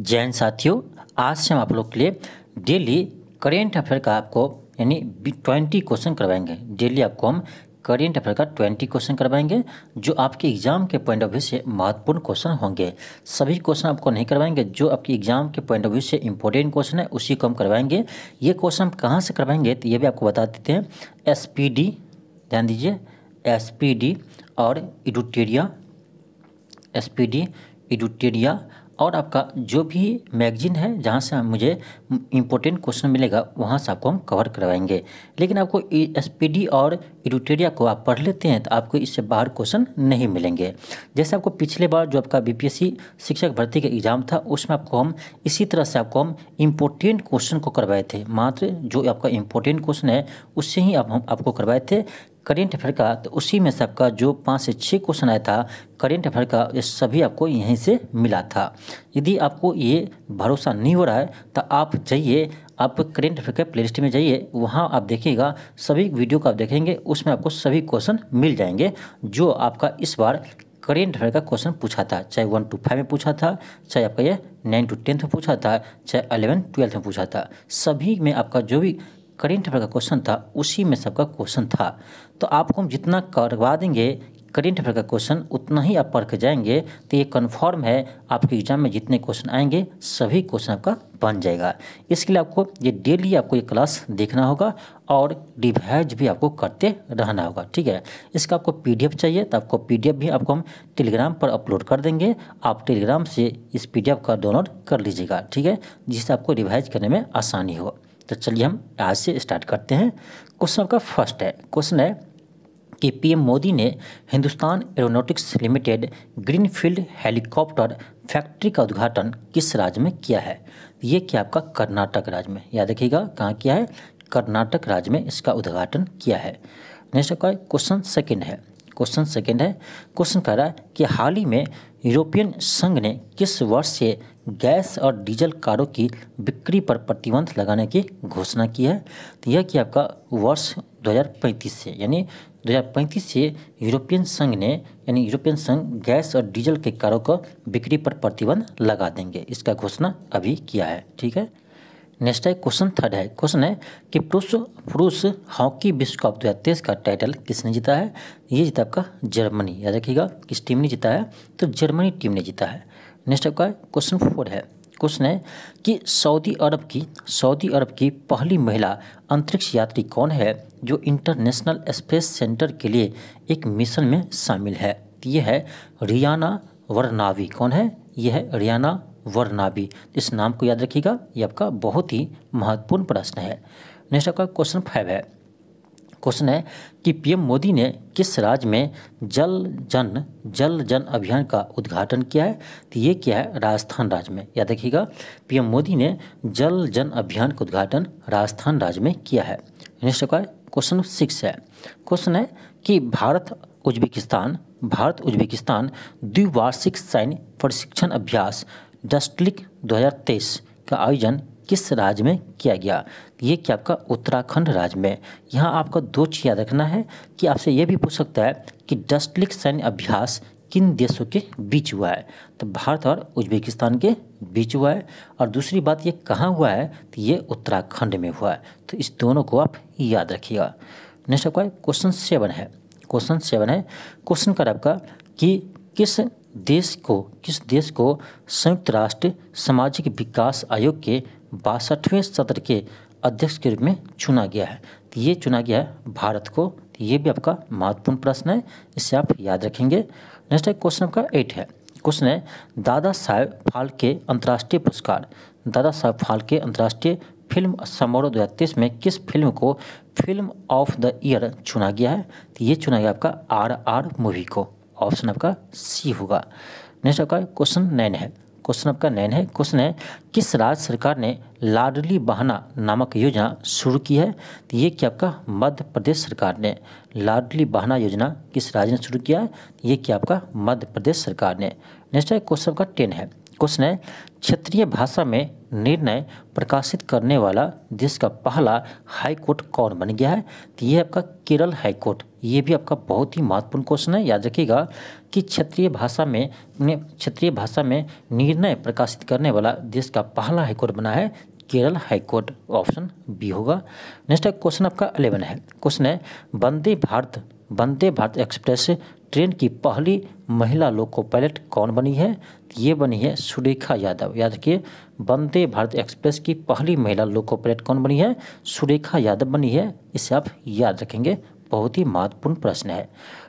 जैन साथियों आज से हम आप लोग के लिए डेली करेंट अफेयर का आपको यानी ट्वेंटी क्वेश्चन करवाएंगे डेली आपको हम करेंट अफेयर का ट्वेंटी क्वेश्चन करवाएंगे जो आपके एग्जाम के पॉइंट ऑफ व्यू से महत्वपूर्ण क्वेश्चन होंगे सभी क्वेश्चन आपको नहीं करवाएंगे जो आपके एग्जाम के पॉइंट ऑफ व्यू से इंपॉर्टेंट क्वेश्चन है उसी को हम करवाएंगे ये क्वेश्चन हम कहाँ से करवाएंगे तो ये भी आपको बता देते हैं एस ध्यान दीजिए एस और इडुटेरिया एस पी और आपका जो भी मैगजीन है जहाँ से मुझे इम्पोर्टेंट क्वेश्चन मिलेगा वहाँ से आपको हम कवर करवाएंगे लेकिन आपको एस और एडुटेरिया को आप पढ़ लेते हैं तो आपको इससे बाहर क्वेश्चन नहीं मिलेंगे जैसे आपको पिछले बार जो आपका बीपीएससी शिक्षक भर्ती का एग्ज़ाम था उसमें आपको हम इसी तरह से आपको हम इम्पोर्टेंट क्वेश्चन को करवाए थे मात्र जो आपका इम्पोर्टेंट क्वेश्चन है उससे ही आप हम आपको करवाए थे करेंट अफेयर का तो उसी में से आपका जो पाँच से छः क्वेश्चन आया था करेंट अफेयर का ये सभी आपको यहीं से मिला था यदि आपको ये भरोसा नहीं हो रहा है तो आप जाइए आप करेंट अफेयर के प्लेलिस्ट में जाइए वहाँ आप देखिएगा सभी वीडियो को आप देखेंगे उसमें आपको सभी क्वेश्चन मिल जाएंगे जो आपका इस बार करेंट अफेयर का क्वेश्चन पूछा था चाहे वन टू फाइव में पूछा था चाहे आपका ये नाइन टू टेंथ में पूछा था चाहे अलेवन ट्वेल्थ में पूछा था सभी में आपका जो भी करेंट अफेयर का क्वेश्चन था उसी में सबका क्वेश्चन था तो आपको हम जितना करवा देंगे करेंट अफेयर का क्वेश्चन उतना ही आप पढ़ के जाएंगे तो ये कन्फर्म है आपके एग्जाम में जितने क्वेश्चन आएंगे सभी क्वेश्चन आपका बन जाएगा इसके लिए आपको ये डेली आपको ये क्लास देखना होगा और रिवाइज भी आपको करते रहना होगा ठीक है इसका आपको पीडीएफ चाहिए तो आपको पीडीएफ भी आपको हम टेलीग्राम पर अपलोड कर देंगे आप टेलीग्राम से इस पीडीएफ का डाउनलोड कर लीजिएगा ठीक है जिससे आपको रिवाइज करने में आसानी हो तो चलिए हम आज से स्टार्ट करते हैं क्वेश्चन आपका फर्स्ट है क्वेश्चन है कि पीएम मोदी ने Hindustan Aeronautics Limited greenfield helicopter factory का उद्घाटन किस राज्य में किया है ये क्या आपका कर्नाटक राज्य में याद रखिएगा कहाँ किया है कर्नाटक राज्य में इसका उद्घाटन किया है नेक्स्ट आपका क्वेश्चन सेकेंड है क्वेश्चन सेकेंड है क्वेश्चन कह रहा है कि हाल ही में यूरोपियन संघ ने किस वर्ष से गैस और डीजल कारों की बिक्री पर प्रतिबंध लगाने की घोषणा की है तो यह कि आपका वर्ष 2035 से यानी 2035 से यूरोपियन संघ ने यानी यूरोपियन संघ गैस और डीजल के कारों को बिक्री पर प्रतिबंध लगा देंगे इसका घोषणा अभी किया है ठीक है नेक्स्ट है क्वेश्चन थर्ड है क्वेश्चन है कि पुरुष पुरुष हॉकी विश्व कप दो हज़ार तेईस का टाइटल किसने जीता है ये जीता आपका जर्मनी याद रखिएगा किस टीम ने जीता है तो जर्मनी टीम ने जीता है नेक्स्ट आपका क्वेश्चन फोर है क्वेश्चन है कि सऊदी अरब की सऊदी अरब की पहली महिला अंतरिक्ष यात्री कौन है जो इंटरनेशनल स्पेस सेंटर के लिए एक मिशन में शामिल है यह है रियाना वरनावी कौन है यह है रियाना वरनावी इस नाम को याद रखिएगा ये आपका बहुत ही महत्वपूर्ण प्रश्न है नेक्स्ट आपका क्वेश्चन फाइव है क्वेश्चन है कि पीएम मोदी ने किस राज्य में जल जन जल जन अभियान का उद्घाटन किया है तो ये क्या है राजस्थान राज्य में या देखिएगा पीएम मोदी ने जल जन अभियान का उद्घाटन राजस्थान राज्य में किया है नेक्स्ट का क्वेश्चन सिक्स है क्वेश्चन है कि भारत उज्बेकिस्तान भारत उज्बेकिस्तान द्विवार्षिक सैन्य प्रशिक्षण अभ्यास डस्टलिक दो का आयोजन किस राज्य में किया गया ये क्या आपका उत्तराखंड राज्य में यहाँ आपका दो चीज़ याद रखना है कि आपसे ये भी पूछ सकता है कि डस्टलिक सैन्य अभ्यास किन देशों के बीच हुआ है तो भारत और उज्बेकिस्तान के बीच हुआ है और दूसरी बात ये कहाँ हुआ है तो ये उत्तराखंड में हुआ है तो इस दोनों को आप याद रखिएगा नेक्स्ट आपका क्वेश्चन सेवन है क्वेश्चन सेवन है क्वेश्चन कर आपका कि किस देश को किस देश को संयुक्त राष्ट्र सामाजिक विकास आयोग के बासठवें सत्र के अध्यक्ष के रूप में चुना गया है तो ये चुना गया है भारत को तो ये भी आपका महत्वपूर्ण प्रश्न है इसे आप याद रखेंगे नेक्स्ट है क्वेश्चन आपका एट है क्वेश्चन है दादा साहेब फाल्के अंतर्राष्ट्रीय पुरस्कार दादा साहेब फाल्के अंतर्राष्ट्रीय फिल्म समारोह दो हज़ार तेईस में किस फिल्म को फिल्म ऑफ द ईयर चुना गया है तो ये चुना गया आपका आर आर मूवी को ऑप्शन आपका सी होगा नेक्स्ट आपका क्वेश्चन नाइन है क्वेश्चन आपका नैन है क्वेश्चन है किस राज्य सरकार ने लाडली बहाना नामक योजना शुरू की है तो ये क्या आपका मध्य प्रदेश सरकार ने लाडली बहाना योजना किस राज्य ने शुरू किया है ये क्या आपका मध्य प्रदेश सरकार ने नेक्स्ट है क्वेश्चन का टेन है क्वेश्चन है क्षेत्रीय भाषा में निर्णय प्रकाशित करने वाला देश का पहला हाई कोर्ट कौन बन गया है तो ये आपका केरल हाई कोर्ट ये भी आपका बहुत ही महत्वपूर्ण क्वेश्चन है याद रखिएगा कि क्षेत्रीय भाषा में क्षेत्रीय भाषा में निर्णय प्रकाशित करने वाला देश का पहला हाईकोर्ट बना है केरल हाईकोर्ट ऑप्शन बी होगा नेक्स्ट क्वेश्चन आपका अलेवन है क्वेश्चन है वंदे भारत वंदे भारत एक्सप्रेस ट्रेन की पहली महिला लोको पायलट कौन बनी है ये बनी है सुरेखा यादव याद रखिए वंदे भारत एक्सप्रेस की पहली महिला लोको पायलट कौन बनी है सुरेखा यादव बनी है इसे आप याद रखेंगे बहुत ही महत्वपूर्ण प्रश्न है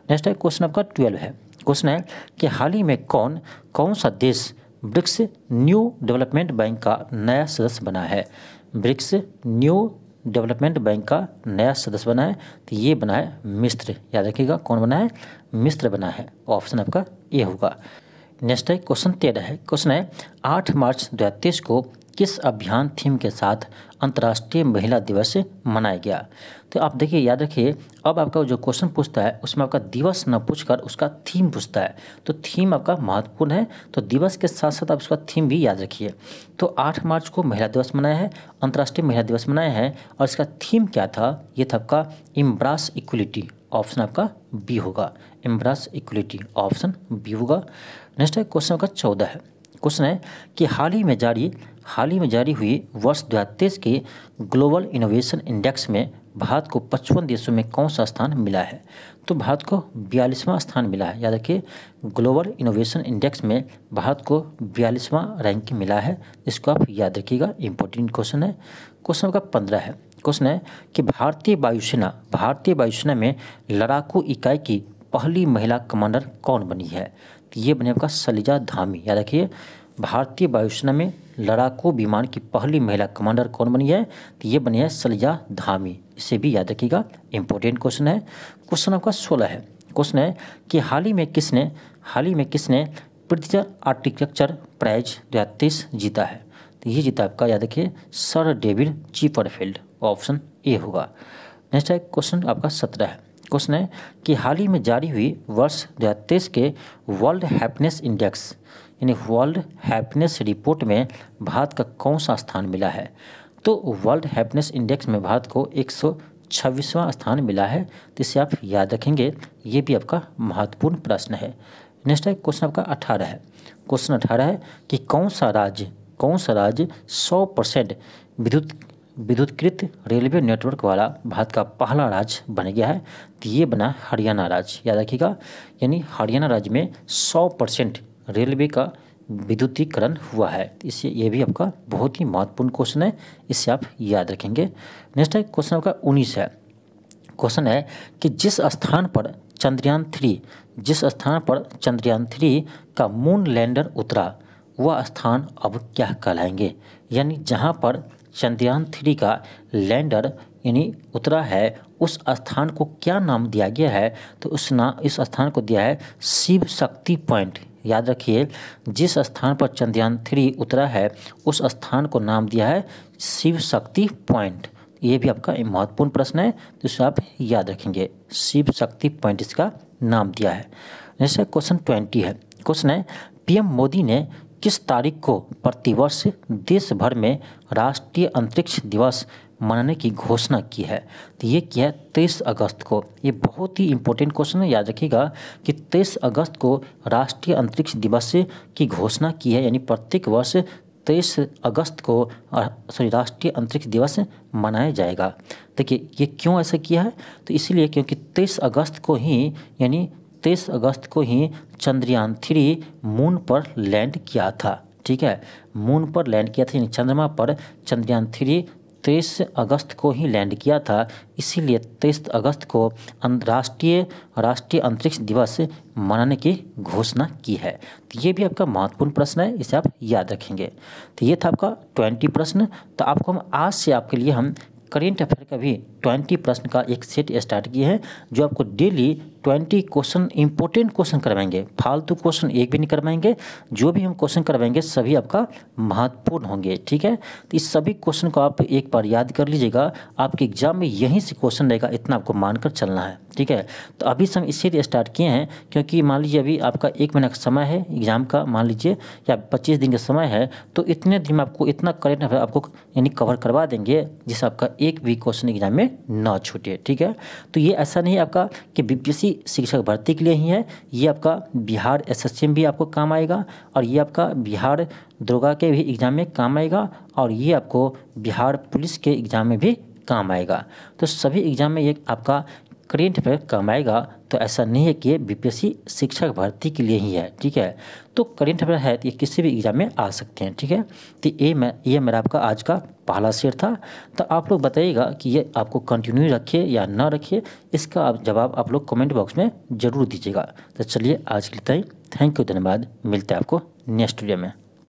नेक्स्ट है क्वेश्चन आपका ट्वेल्व है क्वेश्चन है कि हाल ही में कौन कौन सा देश ब्रिक्स न्यू डेवलपमेंट बैंक का नया सदस्य बना है ब्रिक्स न्यू डेवलपमेंट बैंक का नया सदस्य बना है तो ये बना है मिस्र याद रखिएगा कौन बना है मिस्र बना है ऑप्शन आपका ए होगा नेक्स्ट है क्वेश्चन तेरह है क्वेश्चन है आठ मार्च दो हज़ार तेईस को किस अभियान थीम के साथ अंतर्राष्ट्रीय महिला दिवस मनाया गया तो आप देखिए याद रखिए अब आपका जो क्वेश्चन पूछता है उसमें आपका दिवस न पूछकर उसका थीम पूछता है तो थीम आपका महत्वपूर्ण है तो दिवस के साथ साथ आप उसका थीम भी याद रखिए तो 8 मार्च को महिला दिवस मनाया है अंतर्राष्ट्रीय महिला दिवस मनाया है और इसका थीम क्या था ये था आपका इम्ब्रास इक्वलिटी ऑप्शन आपका बी होगा इम्ब्रास इक्वलिटी ऑप्शन बी होगा नेक्स्ट है क्वेश्चन नंबर चौदह है क्वेश्चन है कि हाल ही में जारी हाल ही में जारी हुई वर्ष दो हज़ार तेईस के ग्लोबल इनोवेशन इंडेक्स में भारत को पचपन देशों में कौन सा स्थान मिला है तो भारत को बयालीसवां स्थान मिला है याद रखिए ग्लोबल इनोवेशन इंडेक्स में भारत को बयालीसवां रैंक मिला है इसको आप याद रखिएगा इंपॉर्टेंट क्वेश्चन है क्वेश्चन का पंद्रह है क्वेश्चन है कि भारतीय वायुसेना भारतीय वायुसेना में लड़ाकू इकाई की पहली महिला कमांडर कौन बनी है ये बने आपका सलिजा धामी याद रखिए भारतीय वायुसेना में लड़ाकू विमान की पहली महिला कमांडर कौन बनी है तो ये बनी है सलिजा धामी इसे भी याद रखिएगा इंपॉर्टेंट क्वेश्चन है क्वेश्चन आपका सोलह है क्वेश्चन है कि हाल ही में किसने हाल ही में किसने पृथ्वी आर्किटेक्चर प्राइज दो जीता है तो ये जीता आपका याद रखिए sir David Chipperfield option A होगा नेक्स्ट है क्वेश्चन आपका सत्रह है क्वेश्चन है कि हाल ही में जारी हुई वर्ष दो हज़ार तेईस के वर्ल्ड हैप्पीनेस इंडेक्स यानी वर्ल्ड हैप्पीनेस रिपोर्ट में भारत का कौन सा स्थान मिला है तो वर्ल्ड हैप्पीनेस इंडेक्स में भारत को एक छब्बीसवां स्थान मिला है तो इसे आप याद रखेंगे ये भी आपका महत्वपूर्ण प्रश्न है नेक्स्ट है क्वेश्चन आपका अठारह है क्वेश्चन अठारह है कि कौन सा राज्य कौन सा राज्य सौ परसेंट विद्युत विद्युतकृत रेलवे नेटवर्क वाला भारत का पहला राज्य बन गया है तो ये बना हरियाणा राज्य याद रखिएगा यानी हरियाणा राज्य में 100 परसेंट रेलवे का विद्युतीकरण हुआ है इससे ये भी आपका बहुत ही महत्वपूर्ण क्वेश्चन है इससे आप याद रखेंगे नेक्स्ट है क्वेश्चन आपका उन्नीस है क्वेश्चन है कि जिस स्थान पर चंद्रयान थ्री जिस स्थान पर चंद्रयान थ्री का मून लैंडर उतरा वह स्थान अब क्या कहलाएंगे यानी जहाँ पर चंद्रयान थ्री का लैंडर यानी उतरा है उस स्थान को क्या नाम दिया गया है तो उस नाम इस स्थान को दिया है शिव शक्ति पॉइंट याद रखिए जिस स्थान पर चंद्रयान थ्री उतरा है उस स्थान को नाम दिया है शिव शक्ति पॉइंट ये भी आपका महत्वपूर्ण प्रश्न है तो इसे आप याद रखेंगे शिव शक्ति पॉइंट इसका नाम दिया है जैसे क्वेश्चन ट्वेंटी है क्वेश्चन है पीएम मोदी ने किस तारीख को प्रतिवर्ष देश भर में राष्ट्रीय अंतरिक्ष दिवस मनाने की घोषणा की है तो ये किया है तेईस अगस्त को ये बहुत ही इम्पोर्टेंट क्वेश्चन है याद रखिएगा कि तेईस अगस्त को राष्ट्रीय अंतरिक्ष दिवस की घोषणा की है यानी प्रत्येक वर्ष तेईस अगस्त को सॉरी राष्ट्रीय अंतरिक्ष दिवस मनाया जाएगा देखिए ये क्यों ऐसा किया है तो इसीलिए क्योंकि तेईस अगस्त को ही यानी तेईस अगस्त को ही चंद्रयान थ्री मून पर लैंड किया था ठीक है मून पर लैंड किया था यानी चंद्रमा पर चंद्रयान थ्री तेईस अगस्त को ही लैंड किया था इसीलिए तेईस अगस्त को राष्ट्रीय राष्ट्रीय अंतरिक्ष दिवस मनाने की घोषणा की है तो ये भी आपका महत्वपूर्ण प्रश्न है इसे आप याद रखेंगे तो ये था आपका ट्वेंटी प्रश्न तो आपको हम आज से आपके लिए हम करेंट अफेयर का भी ट्वेंटी प्रश्न का एक सेट स्टार्ट किए हैं जो आपको daily twenty question important question करवाएंगे फालतू क्वेश्चन एक भी नहीं करवाएंगे जो भी हम क्वेश्चन करवाएंगे सभी आपका महत्वपूर्ण होंगे ठीक है तो इस सभी क्वेश्चन को आप एक बार याद कर लीजिएगा आपके एग्जाम में यहीं से क्वेश्चन रहेगा इतना आपको मानकर चलना है ठीक है तो अभी से हम इसीलिए स्टार्ट किए हैं क्योंकि मान लीजिए अभी आपका एक महीना का समय है एग्जाम का मान लीजिए या पच्चीस दिन का समय है तो इतने दिन में आपको इतना करेंट अफेयर आपको यानी कवर करवा देंगे जिससे आपका एक भी क्वेश्चन एग्जाम में ना छूटे ठीक है तो ये ऐसा नहीं आपका कि बीपीएससी शिक्षक भर्ती के लिए ही है ये आपका बिहार एसएससी भी आपको काम आएगा और ये आपका बिहार दुर्गा के भी एग्ज़ाम में काम आएगा और ये आपको बिहार पुलिस के एग्ज़ाम में भी काम आएगा तो सभी एग्ज़ाम में ये आपका करेंट में काम आएगा तो ऐसा नहीं है कि ये बीपीएससी शिक्षक भर्ती के लिए ही है ठीक है तो करेंट अफेयर है ये किसी भी एग्ज़ाम में आ सकते हैं ठीक है तो ये मैं ये मेरा आपका आज का पहला शेयर था तो आप लोग बताइएगा कि ये आपको कंटिन्यू रखिए या ना रखिए इसका आप जवाब आप लोग कमेंट बॉक्स में ज़रूर दीजिएगा तो चलिए आज के लिए थैंक यू धन्यवाद मिलते हैं आपको नेक्स्ट वीडियो में